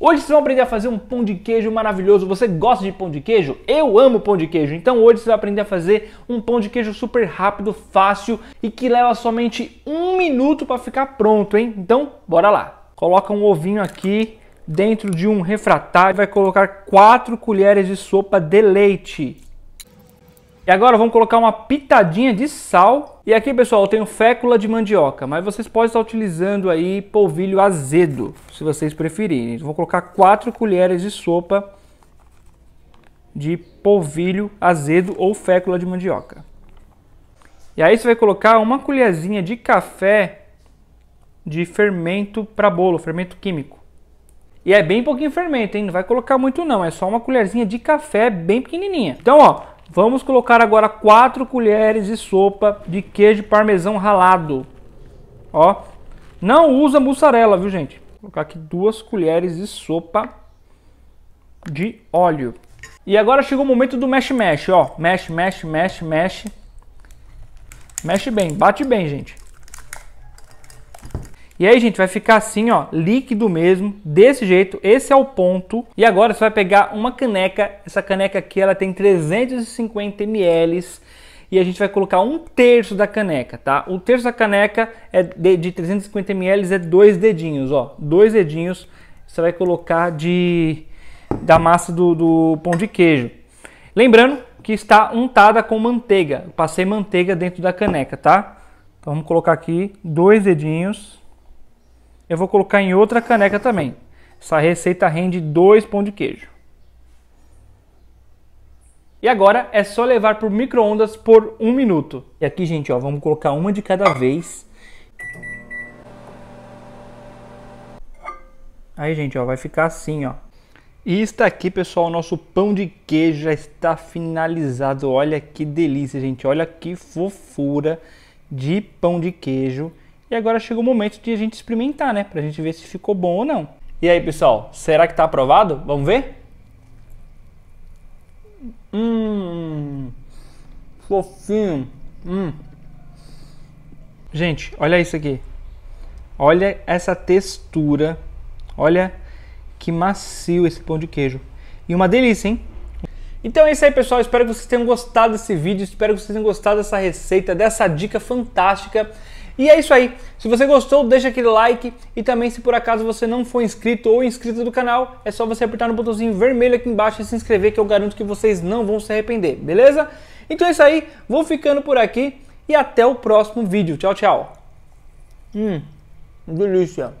Hoje vocês vão aprender a fazer um pão de queijo maravilhoso. Você gosta de pão de queijo? Eu amo pão de queijo. Então hoje você vai aprender a fazer um pão de queijo super rápido, fácil e que leva somente um minuto para ficar pronto, hein? Então bora lá. Coloca um ovinho aqui dentro de um refratário. Vai colocar 4 colheres de sopa de leite. E agora vamos colocar uma pitadinha de sal. E aqui, pessoal, eu tenho fécula de mandioca, mas vocês podem estar utilizando aí polvilho azedo, se vocês preferirem. Vou colocar 4 colheres de sopa de polvilho azedo ou fécula de mandioca. E aí você vai colocar uma colherzinha de café de fermento para bolo, fermento químico. E é bem pouquinho fermento, hein? Não vai colocar muito não, é só uma colherzinha de café bem pequenininha. Então, ó, Vamos colocar agora 4 colheres de sopa de queijo parmesão ralado. Ó, não usa mussarela, viu gente? Vou colocar aqui duas colheres de sopa de óleo. E agora chegou o momento do mexe mexe, ó. Mexe, mexe, mexe, mexe. Mexe bem, bate bem, gente. E aí, gente, vai ficar assim, ó, líquido mesmo, desse jeito. Esse é o ponto. E agora você vai pegar uma caneca. Essa caneca aqui, ela tem 350 ml e a gente vai colocar um terço da caneca, tá? O terço da caneca é de, de 350 ml é dois dedinhos, ó, dois dedinhos. Você vai colocar de da massa do, do pão de queijo. Lembrando que está untada com manteiga. passei manteiga dentro da caneca, tá? Então vamos colocar aqui dois dedinhos eu vou colocar em outra caneca também. Essa receita rende 2 pão de queijo. E agora é só levar para o micro-ondas por 1 um minuto. E aqui, gente, ó, vamos colocar uma de cada vez. Aí, gente, ó, vai ficar assim, ó. E está aqui, pessoal, o nosso pão de queijo já está finalizado. Olha que delícia, gente. Olha que fofura de pão de queijo. E agora chega o momento de a gente experimentar, né? Pra gente ver se ficou bom ou não. E aí, pessoal, será que tá aprovado? Vamos ver? Hum, fofinho. Hum. Gente, olha isso aqui. Olha essa textura. Olha que macio esse pão de queijo. E uma delícia, hein? Então é isso aí, pessoal. Espero que vocês tenham gostado desse vídeo. Espero que vocês tenham gostado dessa receita, dessa dica fantástica. E é isso aí. Se você gostou, deixa aquele like e também se por acaso você não for inscrito ou inscrito do canal, é só você apertar no botãozinho vermelho aqui embaixo e se inscrever que eu garanto que vocês não vão se arrepender, beleza? Então é isso aí, vou ficando por aqui e até o próximo vídeo. Tchau, tchau. Hum, delícia.